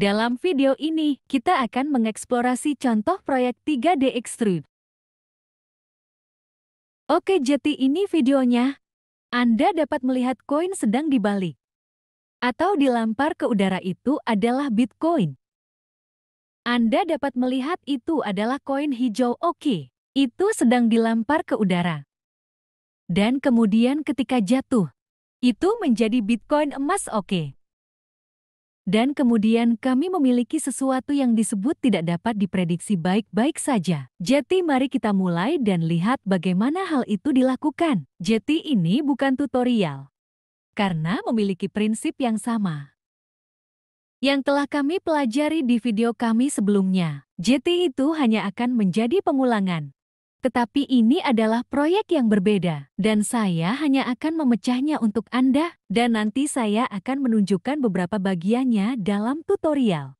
Dalam video ini, kita akan mengeksplorasi contoh proyek 3D Extrude. Oke jadi ini videonya. Anda dapat melihat koin sedang dibalik. Atau dilampar ke udara itu adalah Bitcoin. Anda dapat melihat itu adalah koin hijau oke. Itu sedang dilampar ke udara. Dan kemudian ketika jatuh, itu menjadi Bitcoin emas oke. Dan kemudian kami memiliki sesuatu yang disebut tidak dapat diprediksi baik-baik saja. Jeti mari kita mulai dan lihat bagaimana hal itu dilakukan. Jeti ini bukan tutorial. Karena memiliki prinsip yang sama. Yang telah kami pelajari di video kami sebelumnya. Jeti itu hanya akan menjadi pengulangan. Tetapi ini adalah proyek yang berbeda, dan saya hanya akan memecahnya untuk Anda, dan nanti saya akan menunjukkan beberapa bagiannya dalam tutorial.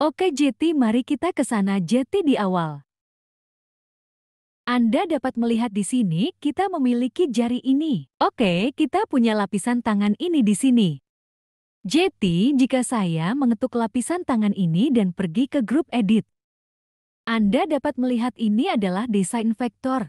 Oke JT, mari kita ke sana JT di awal. Anda dapat melihat di sini, kita memiliki jari ini. Oke, kita punya lapisan tangan ini di sini. JT, jika saya mengetuk lapisan tangan ini dan pergi ke grup edit, anda dapat melihat ini adalah desain vektor.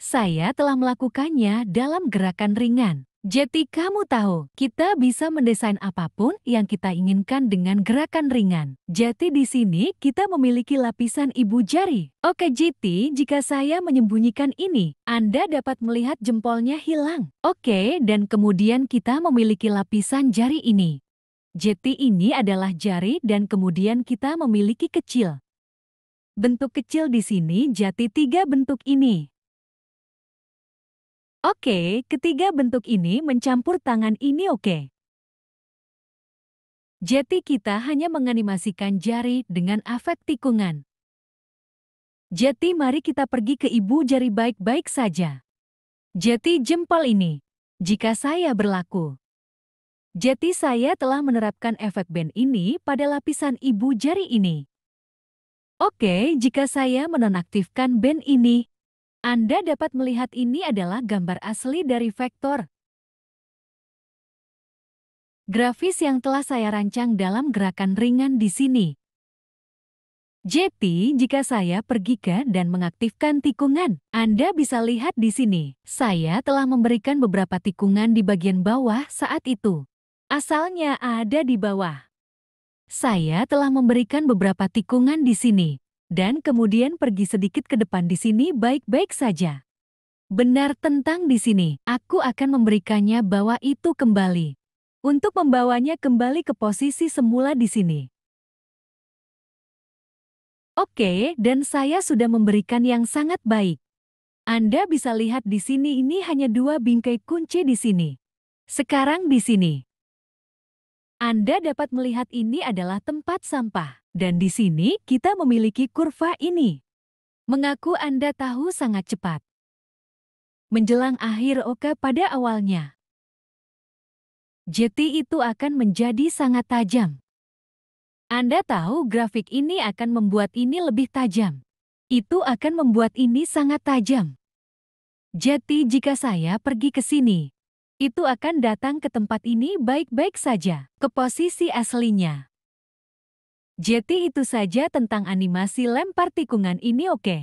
Saya telah melakukannya dalam gerakan ringan. Jadi kamu tahu, kita bisa mendesain apapun yang kita inginkan dengan gerakan ringan. Jadi di sini kita memiliki lapisan ibu jari. Oke JT, jika saya menyembunyikan ini, Anda dapat melihat jempolnya hilang. Oke, dan kemudian kita memiliki lapisan jari ini. JT ini adalah jari dan kemudian kita memiliki kecil bentuk kecil di sini jati tiga bentuk ini. Oke, ketiga bentuk ini mencampur tangan ini oke. Jati kita hanya menganimasikan jari dengan efek tikungan. Jati mari kita pergi ke ibu jari baik-baik saja. Jati jempol ini, jika saya berlaku. Jati saya telah menerapkan efek band ini pada lapisan ibu jari ini. Oke, jika saya menonaktifkan band ini, Anda dapat melihat ini adalah gambar asli dari vektor. Grafis yang telah saya rancang dalam gerakan ringan di sini. Jadi, jika saya pergi ke dan mengaktifkan tikungan, Anda bisa lihat di sini. Saya telah memberikan beberapa tikungan di bagian bawah saat itu. Asalnya ada di bawah. Saya telah memberikan beberapa tikungan di sini, dan kemudian pergi sedikit ke depan di sini baik-baik saja. Benar tentang di sini, aku akan memberikannya bawa itu kembali. Untuk membawanya kembali ke posisi semula di sini. Oke, dan saya sudah memberikan yang sangat baik. Anda bisa lihat di sini ini hanya dua bingkai kunci di sini. Sekarang di sini, anda dapat melihat ini adalah tempat sampah, dan di sini kita memiliki kurva ini. Mengaku Anda tahu sangat cepat. Menjelang akhir oka pada awalnya. Jeti itu akan menjadi sangat tajam. Anda tahu grafik ini akan membuat ini lebih tajam. Itu akan membuat ini sangat tajam. Jeti jika saya pergi ke sini, itu akan datang ke tempat ini baik-baik saja, ke posisi aslinya. Jeti itu saja tentang animasi lempar tikungan ini oke. Okay.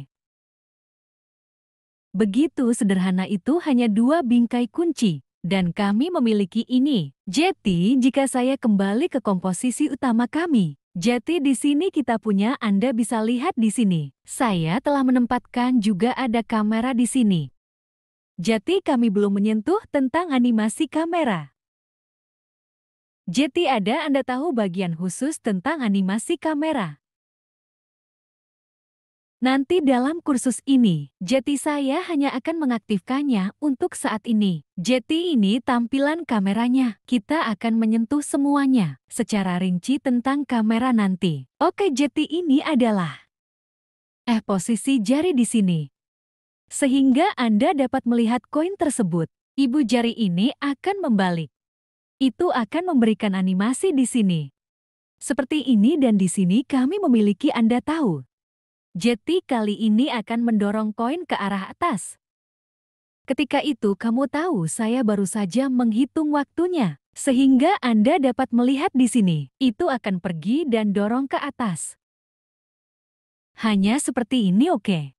Begitu sederhana itu hanya dua bingkai kunci, dan kami memiliki ini. Jeti jika saya kembali ke komposisi utama kami, jadi di sini kita punya Anda bisa lihat di sini. Saya telah menempatkan juga ada kamera di sini. Jati kami belum menyentuh tentang animasi kamera. Jati ada Anda tahu bagian khusus tentang animasi kamera. Nanti dalam kursus ini, Jati saya hanya akan mengaktifkannya untuk saat ini. Jati ini tampilan kameranya. Kita akan menyentuh semuanya secara rinci tentang kamera nanti. Oke, Jati ini adalah Eh posisi jari di sini sehingga Anda dapat melihat koin tersebut. Ibu jari ini akan membalik. Itu akan memberikan animasi di sini. Seperti ini dan di sini kami memiliki Anda tahu. Jeti kali ini akan mendorong koin ke arah atas. Ketika itu kamu tahu saya baru saja menghitung waktunya, sehingga Anda dapat melihat di sini. Itu akan pergi dan dorong ke atas. Hanya seperti ini oke. Okay.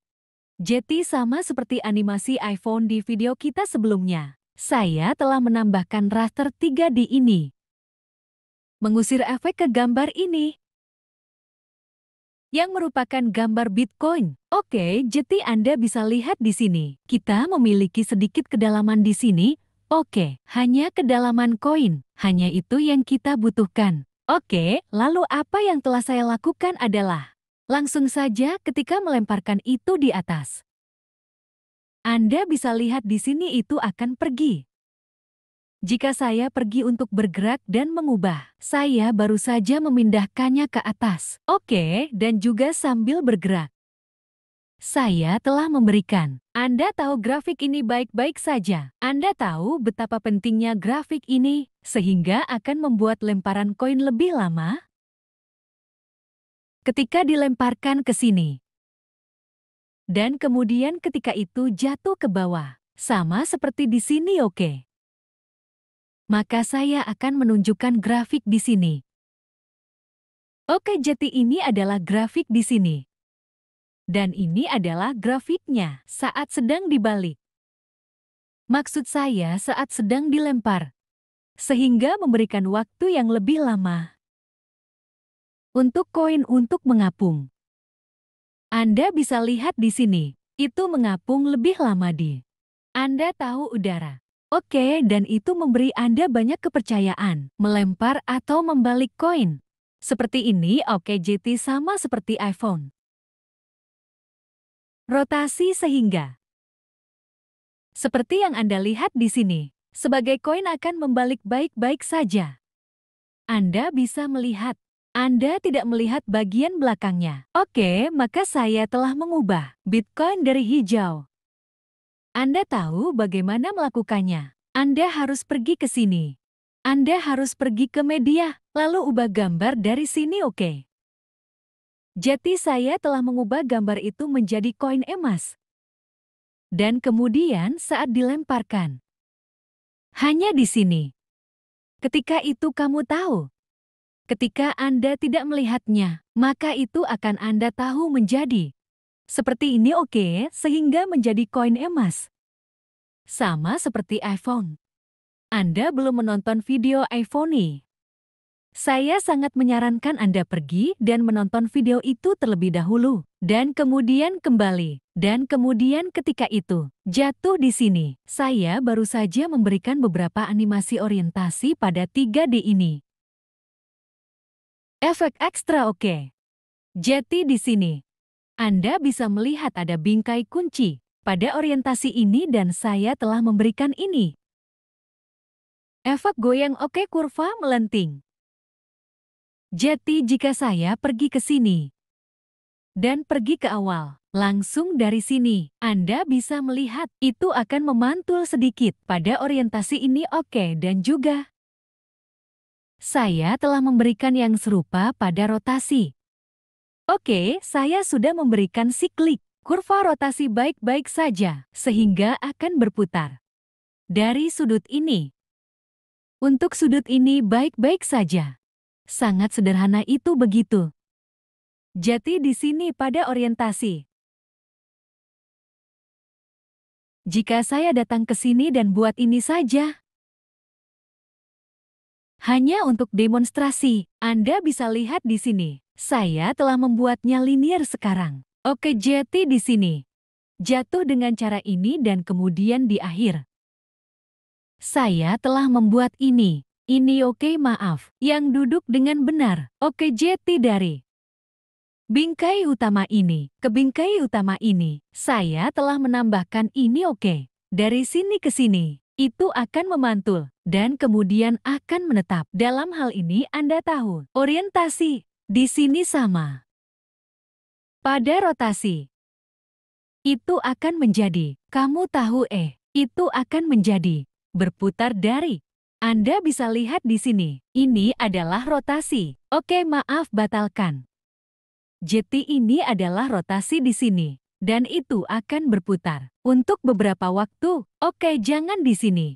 Jeti sama seperti animasi iPhone di video kita sebelumnya. Saya telah menambahkan raster 3D ini. Mengusir efek ke gambar ini. Yang merupakan gambar Bitcoin. Oke, Jeti Anda bisa lihat di sini. Kita memiliki sedikit kedalaman di sini. Oke, hanya kedalaman koin. Hanya itu yang kita butuhkan. Oke, lalu apa yang telah saya lakukan adalah langsung saja ketika melemparkan itu di atas. Anda bisa lihat di sini itu akan pergi. Jika saya pergi untuk bergerak dan mengubah, saya baru saja memindahkannya ke atas. Oke, dan juga sambil bergerak. Saya telah memberikan. Anda tahu grafik ini baik-baik saja. Anda tahu betapa pentingnya grafik ini, sehingga akan membuat lemparan koin lebih lama, ketika dilemparkan ke sini. Dan kemudian ketika itu jatuh ke bawah, sama seperti di sini oke. Okay? Maka saya akan menunjukkan grafik di sini. Oke jati ini adalah grafik di sini. Dan ini adalah grafiknya saat sedang dibalik. Maksud saya saat sedang dilempar. Sehingga memberikan waktu yang lebih lama untuk koin untuk mengapung. Anda bisa lihat di sini, itu mengapung lebih lama di. Anda tahu udara. Oke, dan itu memberi Anda banyak kepercayaan, melempar atau membalik koin. Seperti ini, oke JT sama seperti iPhone. Rotasi sehingga. Seperti yang Anda lihat di sini, sebagai koin akan membalik baik-baik saja. Anda bisa melihat anda tidak melihat bagian belakangnya. Oke, maka saya telah mengubah Bitcoin dari hijau. Anda tahu bagaimana melakukannya. Anda harus pergi ke sini. Anda harus pergi ke media, lalu ubah gambar dari sini oke. Jadi saya telah mengubah gambar itu menjadi koin emas. Dan kemudian saat dilemparkan. Hanya di sini. Ketika itu kamu tahu, Ketika Anda tidak melihatnya, maka itu akan Anda tahu menjadi seperti ini oke, okay, sehingga menjadi koin emas. Sama seperti iPhone. Anda belum menonton video iPhone. Saya sangat menyarankan Anda pergi dan menonton video itu terlebih dahulu, dan kemudian kembali, dan kemudian ketika itu jatuh di sini. Saya baru saja memberikan beberapa animasi orientasi pada 3D ini. Efek ekstra oke. Jati Jeti di sini. Anda bisa melihat ada bingkai kunci pada orientasi ini dan saya telah memberikan ini. Efek goyang oke kurva melenting. Jeti jika saya pergi ke sini dan pergi ke awal. Langsung dari sini, Anda bisa melihat itu akan memantul sedikit pada orientasi ini oke dan juga saya telah memberikan yang serupa pada rotasi. Oke, saya sudah memberikan siklik. Kurva rotasi baik-baik saja, sehingga akan berputar. Dari sudut ini. Untuk sudut ini baik-baik saja. Sangat sederhana itu begitu. Jati di sini pada orientasi. Jika saya datang ke sini dan buat ini saja, hanya untuk demonstrasi, Anda bisa lihat di sini. Saya telah membuatnya linier sekarang. Oke jeti di sini. Jatuh dengan cara ini dan kemudian di akhir. Saya telah membuat ini. Ini oke maaf, yang duduk dengan benar. Oke jeti dari. Bingkai utama ini, ke bingkai utama ini. Saya telah menambahkan ini oke. Dari sini ke sini itu akan memantul dan kemudian akan menetap. Dalam hal ini Anda tahu, orientasi di sini sama. Pada rotasi, itu akan menjadi, kamu tahu eh, itu akan menjadi, berputar dari. Anda bisa lihat di sini, ini adalah rotasi. Oke maaf batalkan. Jeti ini adalah rotasi di sini dan itu akan berputar. Untuk beberapa waktu, oke jangan di sini.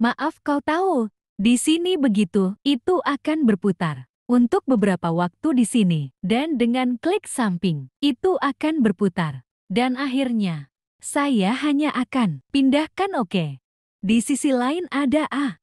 Maaf kau tahu, di sini begitu, itu akan berputar. Untuk beberapa waktu di sini, dan dengan klik samping, itu akan berputar. Dan akhirnya, saya hanya akan pindahkan oke. Di sisi lain ada A.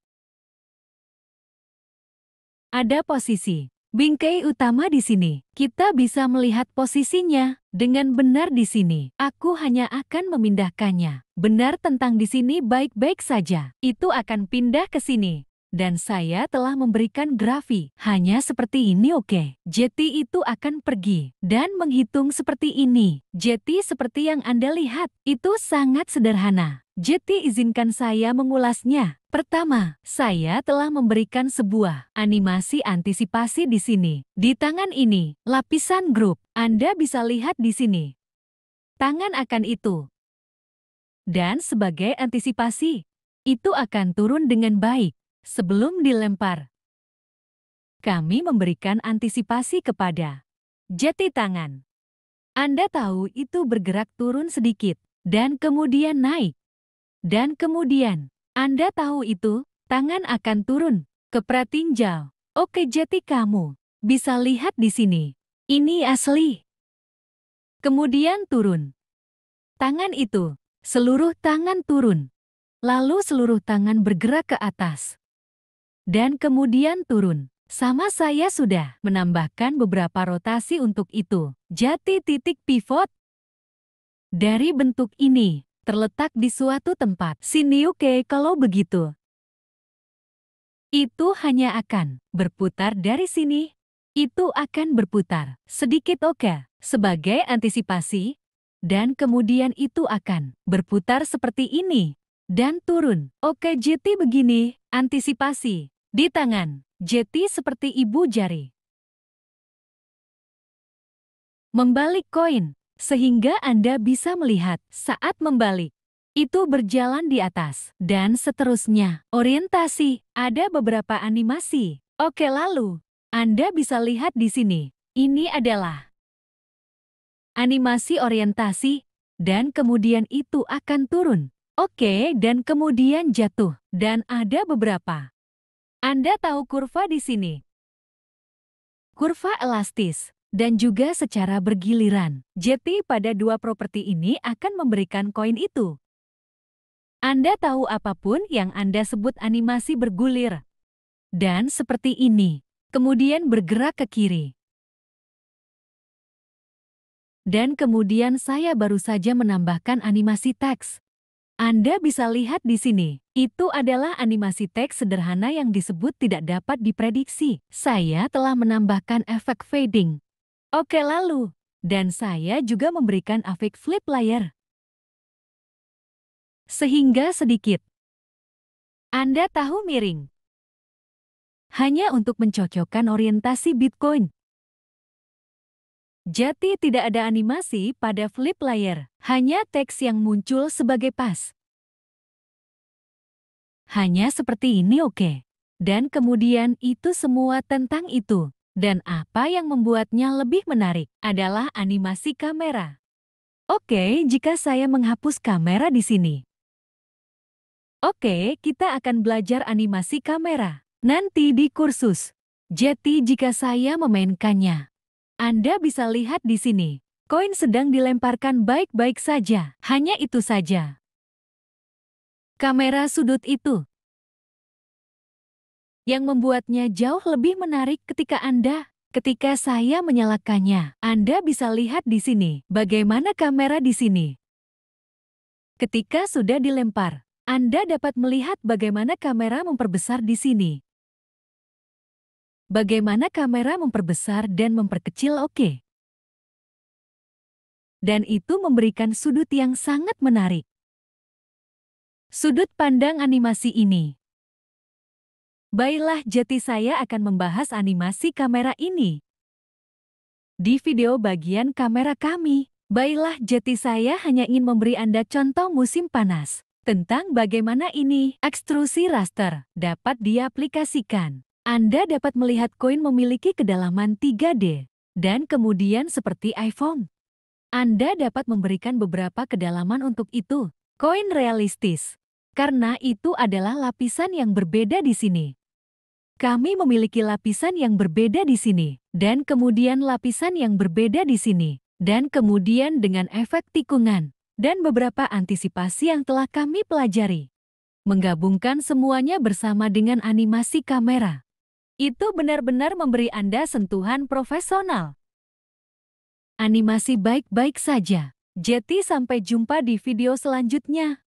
Ada posisi. Bingkai utama di sini, kita bisa melihat posisinya dengan benar di sini. Aku hanya akan memindahkannya. Benar tentang di sini baik-baik saja. Itu akan pindah ke sini. Dan saya telah memberikan grafi. Hanya seperti ini oke. Okay. Jeti itu akan pergi. Dan menghitung seperti ini. Jeti seperti yang Anda lihat. Itu sangat sederhana. Jeti izinkan saya mengulasnya. Pertama, saya telah memberikan sebuah animasi antisipasi di sini. Di tangan ini, lapisan grup. Anda bisa lihat di sini. Tangan akan itu. Dan sebagai antisipasi, itu akan turun dengan baik sebelum dilempar. Kami memberikan antisipasi kepada jati tangan. Anda tahu itu bergerak turun sedikit, dan kemudian naik. Dan kemudian anda tahu itu, tangan akan turun ke pratinjau. Oke jati kamu, bisa lihat di sini. Ini asli. Kemudian turun. Tangan itu, seluruh tangan turun. Lalu seluruh tangan bergerak ke atas. Dan kemudian turun. Sama saya sudah menambahkan beberapa rotasi untuk itu. Jati titik pivot. Dari bentuk ini, terletak di suatu tempat. Siniuke, kalau begitu. Itu hanya akan berputar dari sini. Itu akan berputar sedikit oke sebagai antisipasi. Dan kemudian itu akan berputar seperti ini. Dan turun. Oke JT begini, antisipasi. Di tangan, JT seperti ibu jari. Membalik koin, sehingga Anda bisa melihat saat membalik. Itu berjalan di atas, dan seterusnya. Orientasi, ada beberapa animasi. Oke lalu, Anda bisa lihat di sini. Ini adalah animasi orientasi, dan kemudian itu akan turun. Oke, dan kemudian jatuh, dan ada beberapa. Anda tahu kurva di sini. Kurva elastis, dan juga secara bergiliran. JT pada dua properti ini akan memberikan koin itu. Anda tahu apapun yang Anda sebut animasi bergulir. Dan seperti ini, kemudian bergerak ke kiri. Dan kemudian saya baru saja menambahkan animasi teks. Anda bisa lihat di sini, itu adalah animasi teks sederhana yang disebut tidak dapat diprediksi. Saya telah menambahkan efek fading Oke lalu, dan saya juga memberikan afik flip layer. Sehingga sedikit. Anda tahu miring. Hanya untuk mencocokkan orientasi Bitcoin. Jati tidak ada animasi pada flip layer, hanya teks yang muncul sebagai pas. Hanya seperti ini oke. Okay. Dan kemudian itu semua tentang itu. Dan apa yang membuatnya lebih menarik adalah animasi kamera. Oke, jika saya menghapus kamera di sini. Oke, kita akan belajar animasi kamera. Nanti di kursus. Jadi jika saya memainkannya. Anda bisa lihat di sini. Koin sedang dilemparkan baik-baik saja. Hanya itu saja. Kamera sudut itu yang membuatnya jauh lebih menarik ketika Anda ketika saya menyalakannya. Anda bisa lihat di sini bagaimana kamera di sini. Ketika sudah dilempar, Anda dapat melihat bagaimana kamera memperbesar di sini. Bagaimana kamera memperbesar dan memperkecil oke. Okay. Dan itu memberikan sudut yang sangat menarik. Sudut pandang animasi ini Baiklah jeti saya akan membahas animasi kamera ini. Di video bagian kamera kami, Baiklah jeti saya hanya ingin memberi Anda contoh musim panas tentang bagaimana ini, ekstrusi raster, dapat diaplikasikan. Anda dapat melihat koin memiliki kedalaman 3D, dan kemudian seperti iPhone. Anda dapat memberikan beberapa kedalaman untuk itu, koin realistis. Karena itu adalah lapisan yang berbeda di sini. Kami memiliki lapisan yang berbeda di sini, dan kemudian lapisan yang berbeda di sini, dan kemudian dengan efek tikungan, dan beberapa antisipasi yang telah kami pelajari. Menggabungkan semuanya bersama dengan animasi kamera. Itu benar-benar memberi Anda sentuhan profesional. Animasi baik-baik saja. Jeti sampai jumpa di video selanjutnya.